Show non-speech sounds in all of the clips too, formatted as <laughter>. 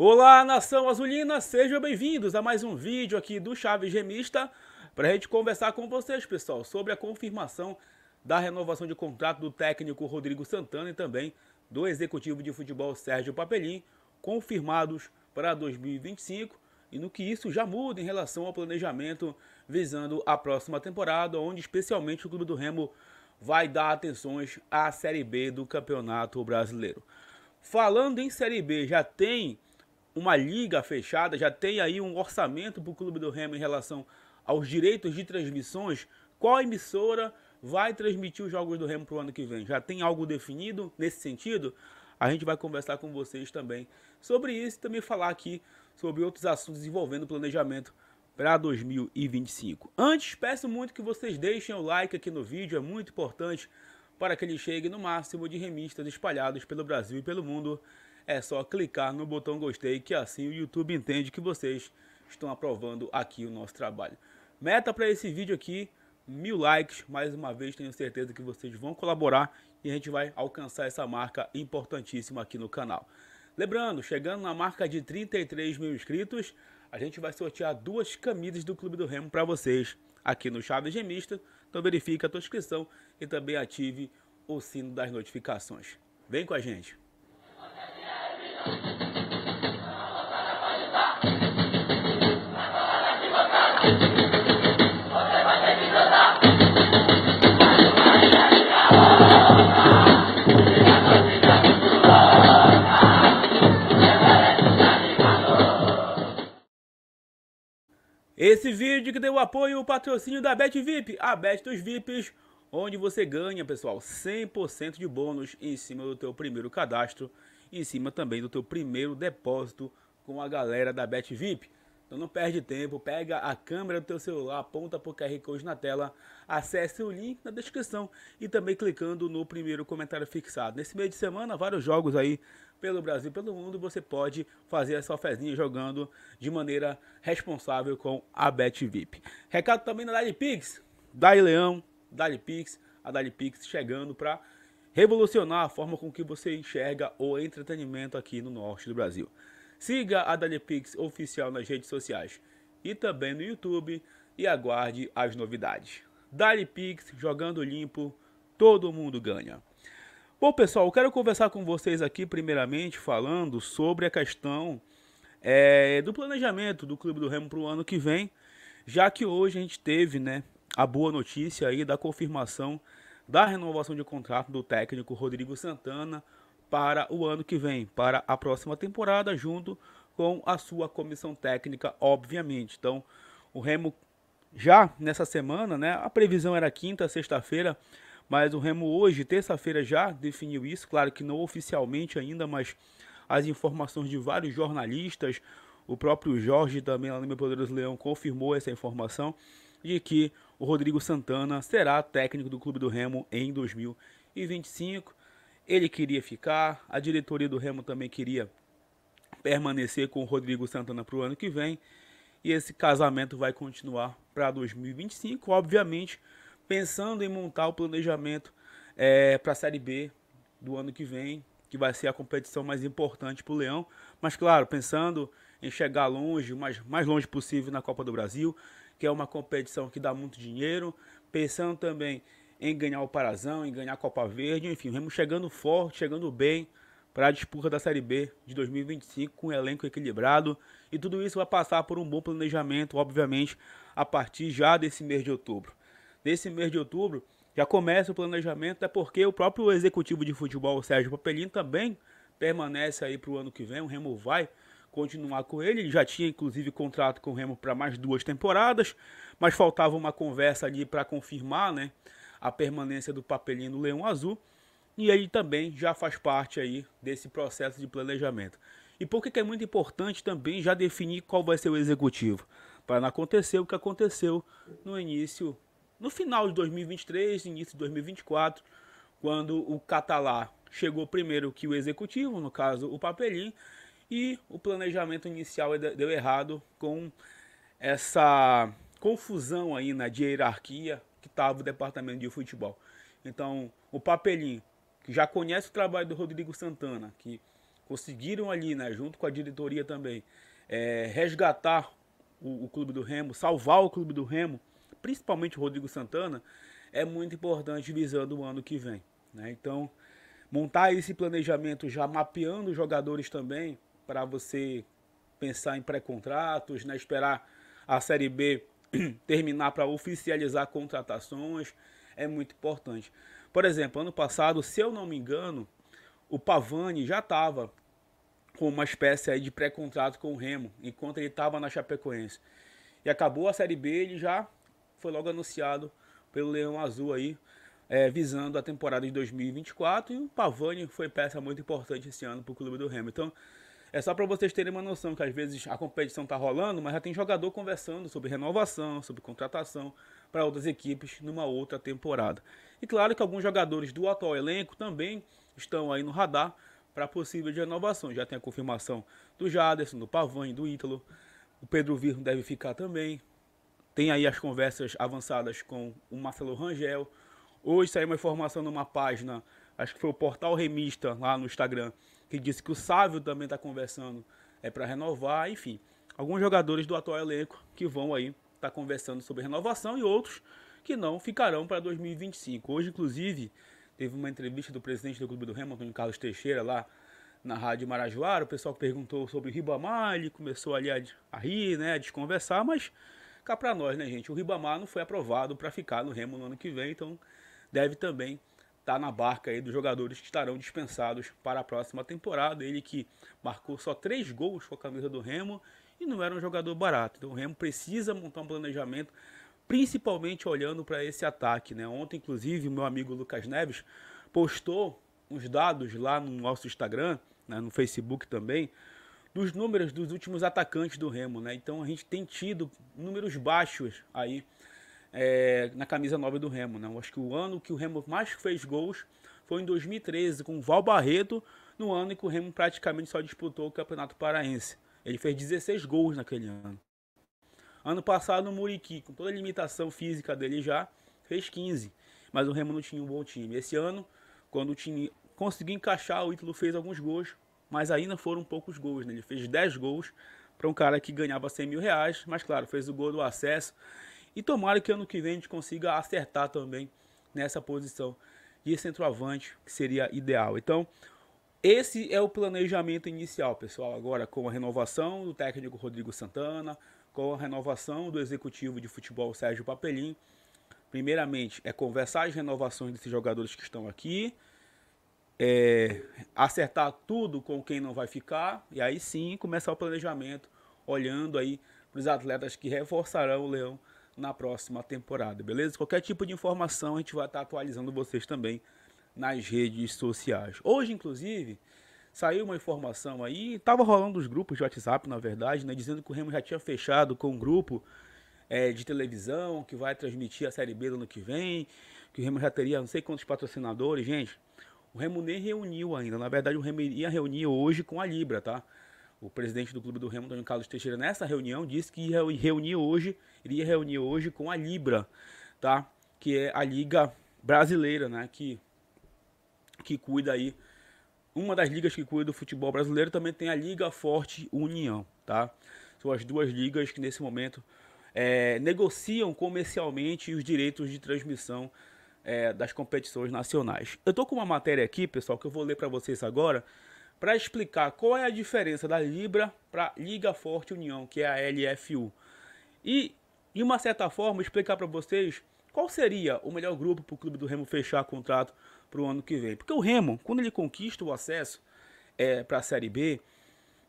Olá, nação azulina, sejam bem-vindos a mais um vídeo aqui do Chaves Gemista para a gente conversar com vocês, pessoal, sobre a confirmação da renovação de contrato do técnico Rodrigo Santana e também do executivo de futebol Sérgio Papelim, confirmados para 2025 e no que isso já muda em relação ao planejamento visando a próxima temporada, onde especialmente o clube do Remo vai dar atenções à Série B do Campeonato Brasileiro. Falando em Série B, já tem uma liga fechada, já tem aí um orçamento para o Clube do Remo em relação aos direitos de transmissões? Qual emissora vai transmitir os jogos do Remo para o ano que vem? Já tem algo definido nesse sentido? A gente vai conversar com vocês também sobre isso e também falar aqui sobre outros assuntos envolvendo o planejamento para 2025. Antes, peço muito que vocês deixem o like aqui no vídeo, é muito importante para que ele chegue no máximo de remistas espalhados pelo Brasil e pelo mundo é só clicar no botão gostei que assim o YouTube entende que vocês estão aprovando aqui o nosso trabalho. Meta para esse vídeo aqui, mil likes, mais uma vez tenho certeza que vocês vão colaborar e a gente vai alcançar essa marca importantíssima aqui no canal. Lembrando, chegando na marca de 33 mil inscritos, a gente vai sortear duas camisas do Clube do Remo para vocês aqui no Chaves Gemista. Então verifique a sua inscrição e também ative o sino das notificações. Vem com a gente! Esse vídeo que deu apoio e o patrocínio da Bet VIP, a Bet dos VIPs, onde você ganha, pessoal, 100% de bônus em cima do teu primeiro cadastro, em cima também do teu primeiro depósito com a galera da Bet VIP. Então não perde tempo, pega a câmera do teu celular, aponta para o QR Code na tela, acesse o link na descrição e também clicando no primeiro comentário fixado. Nesse meio de semana, vários jogos aí pelo Brasil, pelo mundo, você pode fazer a sua fezinha jogando de maneira responsável com a BetVip. Recado também da Dali Pix, Dali Leão, Dali Pix, a Dali Pix chegando para revolucionar a forma com que você enxerga o entretenimento aqui no norte do Brasil. Siga a Dali Pix oficial nas redes sociais e também no YouTube e aguarde as novidades. Dali Pix jogando limpo, todo mundo ganha. Bom, pessoal, eu quero conversar com vocês aqui, primeiramente, falando sobre a questão é, do planejamento do Clube do Remo para o ano que vem, já que hoje a gente teve né, a boa notícia aí da confirmação da renovação de contrato do técnico Rodrigo Santana para o ano que vem, para a próxima temporada, junto com a sua comissão técnica, obviamente. Então, o Remo já nessa semana, né, a previsão era quinta, sexta-feira, mas o Remo hoje, terça-feira, já definiu isso. Claro que não oficialmente ainda, mas as informações de vários jornalistas, o próprio Jorge também lá no Meu Poderoso Leão confirmou essa informação de que o Rodrigo Santana será técnico do Clube do Remo em 2025. Ele queria ficar, a diretoria do Remo também queria permanecer com o Rodrigo Santana para o ano que vem. E esse casamento vai continuar para 2025, obviamente pensando em montar o planejamento é, para a Série B do ano que vem, que vai ser a competição mais importante para o Leão. Mas, claro, pensando em chegar longe, o mais, mais longe possível na Copa do Brasil, que é uma competição que dá muito dinheiro. Pensando também em ganhar o Parazão, em ganhar a Copa Verde, enfim, vamos chegando forte, chegando bem para a disputa da Série B de 2025 com um elenco equilibrado e tudo isso vai passar por um bom planejamento, obviamente, a partir já desse mês de outubro nesse mês de outubro, já começa o planejamento, até porque o próprio executivo de futebol, Sérgio Papelino, também permanece aí para o ano que vem, o Remo vai continuar com ele, ele já tinha inclusive contrato com o Remo para mais duas temporadas, mas faltava uma conversa ali para confirmar, né, a permanência do Papelinho no Leão Azul, e ele também já faz parte aí desse processo de planejamento. E por que é muito importante também já definir qual vai ser o executivo, para não acontecer o que aconteceu no início no final de 2023, início de 2024, quando o catalá chegou primeiro que o executivo, no caso o papelim, e o planejamento inicial deu errado com essa confusão aí na de hierarquia que estava o departamento de futebol. Então, o papelim, que já conhece o trabalho do Rodrigo Santana, que conseguiram ali, né, junto com a diretoria também, é, resgatar o, o, clube do Remo, salvar o clube do Remo principalmente o Rodrigo Santana, é muito importante visando o ano que vem. Né? Então, montar esse planejamento já mapeando os jogadores também, para você pensar em pré-contratos, né? esperar a Série B <clears throat> terminar para oficializar contratações, é muito importante. Por exemplo, ano passado, se eu não me engano, o Pavani já estava com uma espécie aí de pré-contrato com o Remo, enquanto ele estava na Chapecoense. E acabou a Série B, ele já foi logo anunciado pelo Leão Azul aí, é, visando a temporada de 2024. E o Pavani foi peça muito importante esse ano para o clube do Hamilton. Então, é só para vocês terem uma noção que às vezes a competição está rolando, mas já tem jogador conversando sobre renovação, sobre contratação para outras equipes numa outra temporada. E claro que alguns jogadores do atual elenco também estão aí no radar para de renovação Já tem a confirmação do Jaderson, do Pavani, do Ítalo. O Pedro Virno deve ficar também. Tem aí as conversas avançadas com o Marcelo Rangel. Hoje saiu uma informação numa página, acho que foi o Portal Remista lá no Instagram, que disse que o Sávio também está conversando é para renovar, enfim. Alguns jogadores do atual elenco que vão aí estar tá conversando sobre renovação e outros que não ficarão para 2025. Hoje, inclusive, teve uma entrevista do presidente do Clube do Remo, Antônio Carlos Teixeira, lá na Rádio Marajoara. O pessoal perguntou sobre o Ribamar, ele começou ali a, a rir, né, a desconversar, mas cá para nós, né, gente? O Ribamar não foi aprovado para ficar no Remo no ano que vem, então deve também estar tá na barca aí dos jogadores que estarão dispensados para a próxima temporada. Ele que marcou só três gols com a camisa do Remo e não era um jogador barato. Então o Remo precisa montar um planejamento, principalmente olhando para esse ataque, né? Ontem, inclusive, meu amigo Lucas Neves postou uns dados lá no nosso Instagram, né, no Facebook também, dos números dos últimos atacantes do Remo, né? Então a gente tem tido números baixos aí é, na camisa 9 do Remo, né? Eu acho que o ano que o Remo mais fez gols foi em 2013 com o Val Barreto, no ano em que o Remo praticamente só disputou o Campeonato Paraense. Ele fez 16 gols naquele ano. Ano passado o Muriqui, com toda a limitação física dele já, fez 15, mas o Remo não tinha um bom time. Esse ano, quando o time conseguiu encaixar, o Ítalo fez alguns gols, mas ainda foram poucos gols. Né? Ele fez 10 gols para um cara que ganhava 100 mil reais, mas claro, fez o gol do acesso. E tomara que ano que vem a gente consiga acertar também nessa posição de centroavante, que seria ideal. Então, esse é o planejamento inicial, pessoal. Agora, com a renovação do técnico Rodrigo Santana, com a renovação do executivo de futebol Sérgio Papelim, primeiramente é conversar as renovações desses jogadores que estão aqui, é, acertar tudo com quem não vai ficar e aí sim começar o planejamento olhando aí para os atletas que reforçarão o Leão na próxima temporada, beleza? Qualquer tipo de informação a gente vai estar tá atualizando vocês também nas redes sociais. Hoje, inclusive, saiu uma informação aí, estava rolando os grupos de WhatsApp, na verdade, né, dizendo que o Remo já tinha fechado com um grupo é, de televisão que vai transmitir a Série B do ano que vem, que o Remo já teria não sei quantos patrocinadores, gente. O Remo nem reuniu ainda. Na verdade, o Remo ia reunir hoje com a Libra, tá? O presidente do clube do Remo, Antônio Carlos Teixeira, nessa reunião disse que ia reunir hoje, iria reunir hoje com a Libra, tá? Que é a liga brasileira, né? Que que cuida aí uma das ligas que cuida do futebol brasileiro também tem a Liga Forte União, tá? São as duas ligas que nesse momento é, negociam comercialmente os direitos de transmissão é, das competições nacionais. Eu tô com uma matéria aqui, pessoal, que eu vou ler para vocês agora, para explicar qual é a diferença da Libra para Liga Forte União, que é a LFU. E, de uma certa forma, explicar para vocês qual seria o melhor grupo para o clube do Remo fechar contrato para o ano que vem. Porque o Remo, quando ele conquista o acesso é, para a Série B,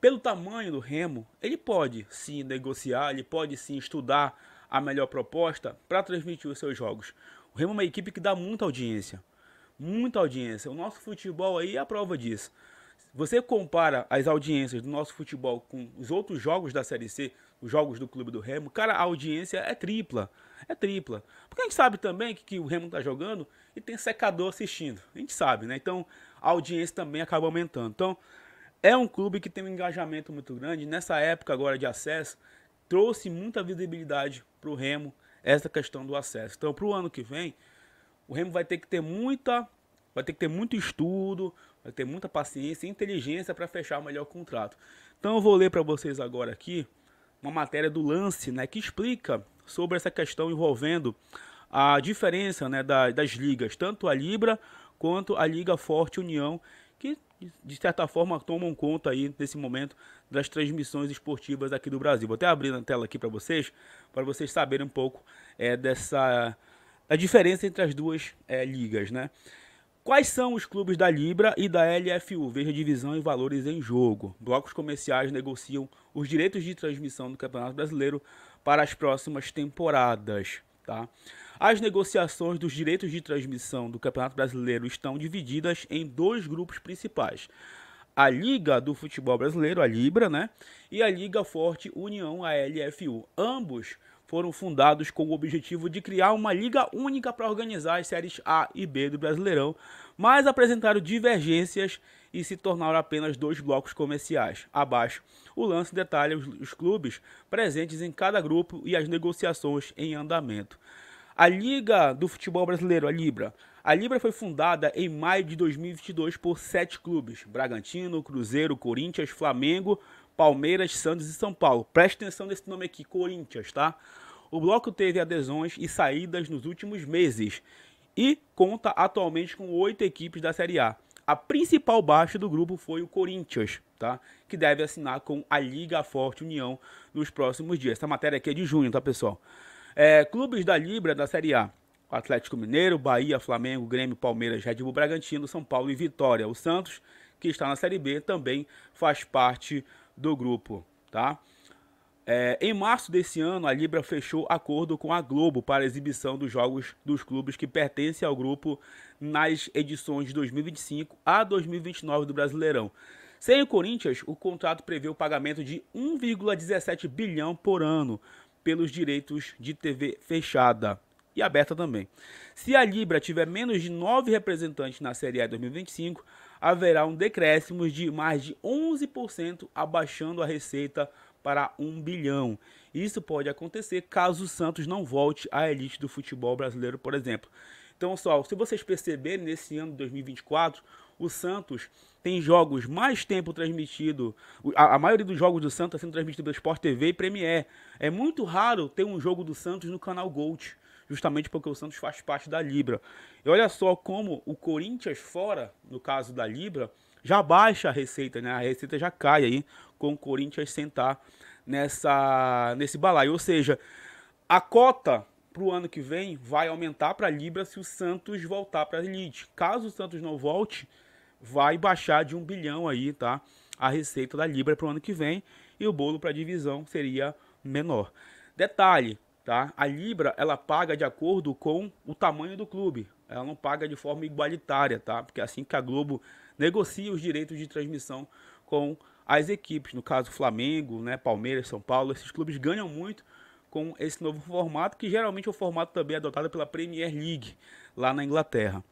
pelo tamanho do Remo, ele pode sim negociar, ele pode sim estudar a melhor proposta para transmitir os seus jogos. O Remo é uma equipe que dá muita audiência. Muita audiência. O nosso futebol aí é a prova disso. Você compara as audiências do nosso futebol com os outros jogos da Série C, os jogos do Clube do Remo, cara, a audiência é tripla. É tripla. Porque a gente sabe também que, que o Remo tá jogando e tem secador assistindo. A gente sabe, né? Então a audiência também acaba aumentando. Então é um clube que tem um engajamento muito grande. Nessa época agora de acesso, trouxe muita visibilidade pro Remo essa questão do acesso. Então, para o ano que vem, o Remo vai ter que ter muita, vai ter que ter muito estudo, vai ter muita paciência e inteligência para fechar melhor o contrato. Então, eu vou ler para vocês agora aqui uma matéria do Lance, né, que explica sobre essa questão envolvendo a diferença né, da, das ligas, tanto a Libra quanto a Liga Forte União de certa forma tomam conta aí nesse momento das transmissões esportivas aqui do Brasil. Vou até abrir na tela aqui para vocês, para vocês saberem um pouco é, dessa a diferença entre as duas é, ligas, né? Quais são os clubes da Libra e da LFU? Veja divisão e valores em jogo. Blocos comerciais negociam os direitos de transmissão do Campeonato Brasileiro para as próximas temporadas, tá? As negociações dos direitos de transmissão do Campeonato Brasileiro estão divididas em dois grupos principais. A Liga do Futebol Brasileiro, a Libra, né? E a Liga Forte União, a LFU. Ambos foram fundados com o objetivo de criar uma liga única para organizar as séries A e B do Brasileirão, mas apresentaram divergências e se tornaram apenas dois blocos comerciais. Abaixo, o lance detalha os, os clubes presentes em cada grupo e as negociações em andamento. A Liga do Futebol Brasileiro, a Libra. A Libra foi fundada em maio de 2022 por sete clubes: Bragantino, Cruzeiro, Corinthians, Flamengo, Palmeiras, Santos e São Paulo. Preste atenção nesse nome aqui, Corinthians, tá? O bloco teve adesões e saídas nos últimos meses e conta atualmente com oito equipes da Série A. A principal baixa do grupo foi o Corinthians, tá? Que deve assinar com a Liga Forte União nos próximos dias. Essa matéria aqui é de junho, tá, pessoal? É, clubes da Libra da Série A. Atlético Mineiro, Bahia, Flamengo, Grêmio, Palmeiras, Red Bull Bragantino, São Paulo e Vitória. O Santos, que está na Série B, também faz parte do grupo, tá? É, em março desse ano, a Libra fechou acordo com a Globo para a exibição dos jogos dos clubes que pertencem ao grupo nas edições de 2025 a 2029 do Brasileirão. Sem o Corinthians, o contrato prevê o pagamento de 1,17 bilhão por ano pelos direitos de TV fechada e aberta também. Se a Libra tiver menos de nove representantes na Série A 2025, haverá um decréscimo de mais de 11%, abaixando a receita para 1 bilhão. Isso pode acontecer caso o Santos não volte à elite do futebol brasileiro, por exemplo. Então, pessoal, se vocês perceberem nesse ano de 2024, o Santos tem jogos mais tempo transmitido. A, a maioria dos jogos do Santos está sendo transmitido pela Sport TV e Premier. É muito raro ter um jogo do Santos no canal Gold, justamente porque o Santos faz parte da Libra. E olha só como o Corinthians fora, no caso da Libra, já baixa a receita, né? A receita já cai aí com o Corinthians sentar nessa nesse balaio, ou seja, a cota para o ano que vem vai aumentar para a Libra se o Santos voltar para a Elite. Caso o Santos não volte, vai baixar de um bilhão aí, tá? A receita da Libra para o ano que vem e o bolo para divisão seria menor. Detalhe, tá? A Libra ela paga de acordo com o tamanho do clube. Ela não paga de forma igualitária, tá? Porque é assim que a Globo negocia os direitos de transmissão com as equipes, no caso Flamengo, né, Palmeiras, São Paulo, esses clubes ganham muito com esse novo formato, que geralmente é o formato também adotado pela Premier League lá na Inglaterra.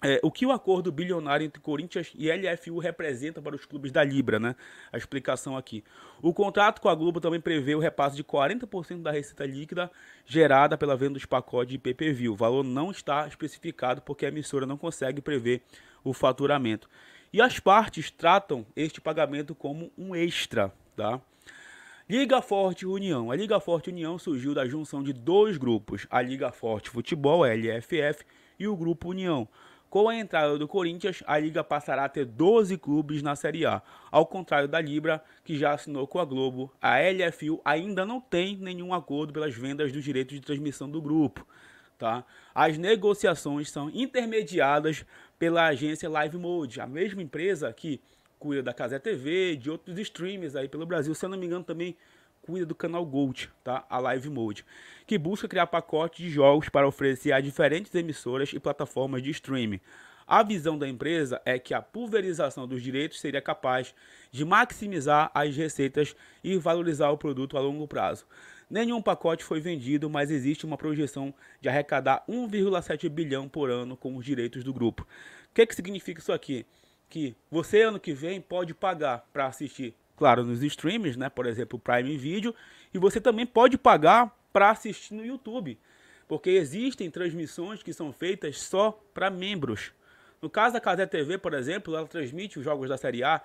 É, o que o acordo bilionário entre Corinthians e LFU representa para os clubes da Libra, né? A explicação aqui. O contrato com a Globo também prevê o repasse de 40% da receita líquida gerada pela venda dos pacotes de PPV. O valor não está especificado porque a emissora não consegue prever o faturamento. E as partes tratam este pagamento como um extra, tá? Liga Forte União. A Liga Forte União surgiu da junção de dois grupos, a Liga Forte Futebol, LFF, e o Grupo União. Com a entrada do Corinthians, a liga passará a ter 12 clubes na Série A, ao contrário da Libra, que já assinou com a Globo. A LFU ainda não tem nenhum acordo pelas vendas dos direitos de transmissão do grupo. Tá? As negociações são intermediadas pela agência Live Mode, a mesma empresa que cuida da Casé TV, de outros streamers aí pelo Brasil, se eu não me engano também cuida do canal Gold, tá? a Live Mode, que busca criar pacotes de jogos para oferecer a diferentes emissoras e plataformas de streaming. A visão da empresa é que a pulverização dos direitos seria capaz de maximizar as receitas e valorizar o produto a longo prazo. Nenhum pacote foi vendido, mas existe uma projeção de arrecadar 1,7 bilhão por ano com os direitos do grupo. O que, que significa isso aqui? Que você ano que vem pode pagar para assistir claro, nos streams, né? Por exemplo, Prime Video. E você também pode pagar para assistir no YouTube, porque existem transmissões que são feitas só para membros. No caso da Casé TV, por exemplo, ela transmite os jogos da Série A.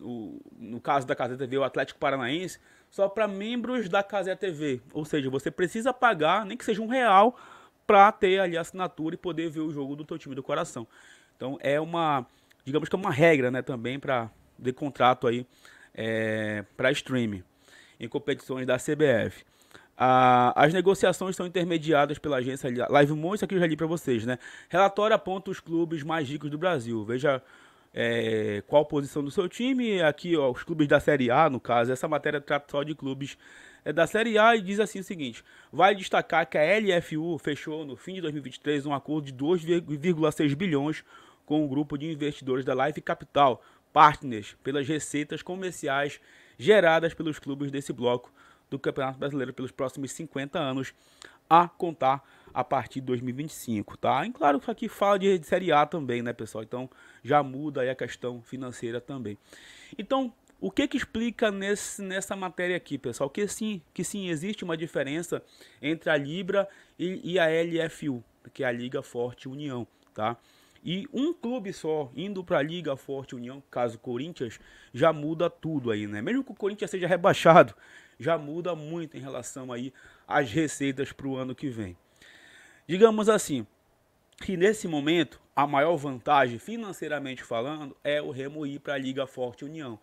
O, no caso da Casé TV, o Atlético Paranaense, só para membros da Casé TV. Ou seja, você precisa pagar, nem que seja um real, para ter ali a assinatura e poder ver o jogo do teu time do coração. Então é uma, digamos que é uma regra, né, também para de contrato aí é, para streaming em competições da CBF. Ah, as negociações são intermediadas pela agência Live isso aqui eu já li para vocês, né? Relatório aponta os clubes mais ricos do Brasil. Veja é, qual posição do seu time. Aqui, ó, os clubes da Série A, no caso, essa matéria trata só de clubes é, da Série A e diz assim o seguinte: vale destacar que a LFU fechou no fim de 2023 um acordo de 2,6 bilhões com o um grupo de investidores da Live Capital partners pelas receitas comerciais geradas pelos clubes desse bloco do Campeonato Brasileiro pelos próximos 50 anos, a contar a partir de 2025, tá? E claro que aqui fala de, Série A também, né, pessoal? Então já muda aí a questão financeira também. Então, o que que explica nesse, nessa matéria aqui, pessoal? Que sim, que sim, existe uma diferença entre a Libra e, e a LFU, que é a Liga Forte União, tá? E um clube só indo para a Liga Forte União, caso Corinthians, já muda tudo aí, né? Mesmo que o Corinthians seja rebaixado, já muda muito em relação aí às receitas para o ano que vem. Digamos assim, que nesse momento a maior vantagem financeiramente falando é o Remo ir para a Liga Forte União,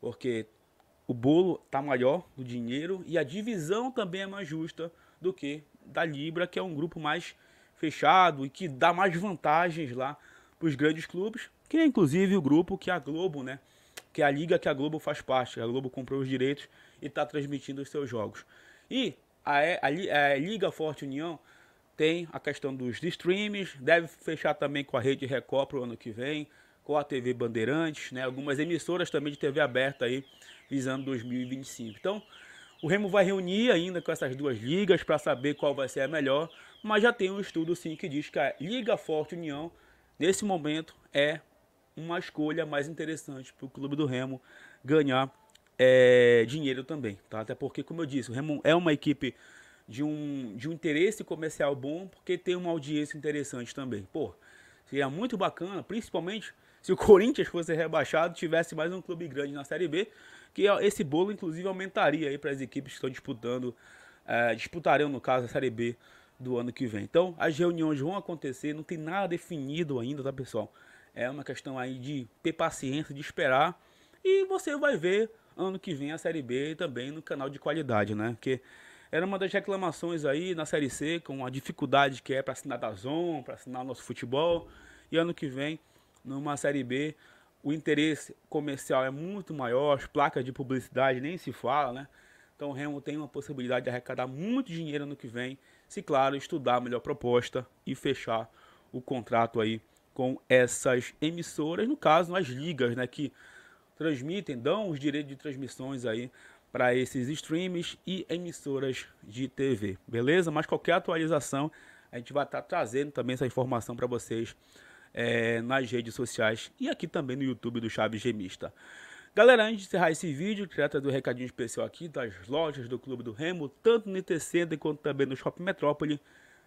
porque o bolo tá maior do dinheiro e a divisão também é mais justa do que da Libra, que é um grupo mais fechado e que dá mais vantagens lá para os grandes clubes, que é inclusive o grupo que a Globo, né? Que é a liga que a Globo faz parte. A Globo comprou os direitos e está transmitindo os seus jogos. E a, a, a Liga Forte União tem a questão dos streams, deve fechar também com a Rede Record para o ano que vem, com a TV Bandeirantes, né? algumas emissoras também de TV aberta aí, visando 2025. Então, o Remo vai reunir ainda com essas duas ligas para saber qual vai ser a melhor, mas já tem um estudo sim que diz que a Liga Forte União, nesse momento, é uma escolha mais interessante para o clube do Remo ganhar é, dinheiro também. Tá? Até porque, como eu disse, o Remo é uma equipe de um, de um interesse comercial bom, porque tem uma audiência interessante também. Pô, seria muito bacana, principalmente se o <laughs> Corinthians fosse rebaixado, tivesse mais um clube grande na Série B, que esse bolo, inclusive, aumentaria aí para as equipes que estão disputando, é, disputarão, no caso, a Série B do ano que vem. Então, as reuniões vão acontecer, não tem nada definido ainda, tá, pessoal? É uma questão aí de ter paciência, de esperar, e você vai ver ano que vem a Série B também no canal de qualidade, né? Porque era uma das reclamações aí na Série C, com a dificuldade que é para assinar da Zon, para assinar o nosso futebol. E ano que vem, numa Série B, o interesse comercial é muito maior, as placas de publicidade nem se fala, né? Então o Remo tem uma possibilidade de arrecadar muito dinheiro no que vem, se claro, estudar a melhor proposta e fechar o contrato aí com essas emissoras, no caso, as ligas, né, que transmitem, dão os direitos de transmissões aí para esses streams e emissoras de TV, beleza? Mas qualquer atualização, a gente vai estar tá trazendo também essa informação para vocês é, nas redes sociais e aqui também no YouTube do Chaves Gemista. Galera, antes de encerrar esse vídeo, trata do recadinho especial aqui das lojas do Clube do Remo, tanto no ITC quanto também no Shopping Metrópole,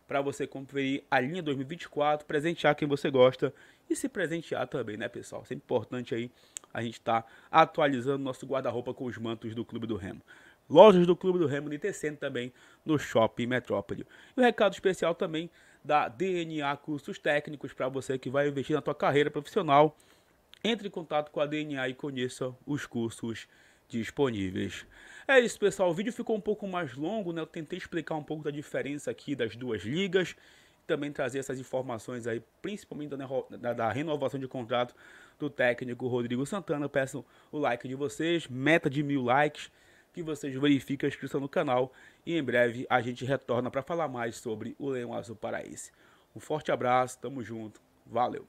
para você conferir a linha 2024, presentear quem você gosta e se presentear também, né, pessoal? Sempre é importante aí a gente estar tá atualizando nosso guarda-roupa com os mantos do Clube do Remo lojas do Clube do Remo de Tecendo também no Shopping Metrópole. E um recado especial também da DNA Cursos Técnicos para você que vai investir na sua carreira profissional. Entre em contato com a DNA e conheça os cursos disponíveis. É isso, pessoal. O vídeo ficou um pouco mais longo, né? Eu tentei explicar um pouco da diferença aqui das duas ligas também trazer essas informações aí, principalmente da, né, da, da, renovação de contrato do técnico Rodrigo Santana. Eu peço o like de vocês, meta de mil likes que vocês verifiquem a inscrição no canal e em breve a gente retorna para falar mais sobre o Leão Azul Paraíso. Um forte abraço, tamo junto, valeu!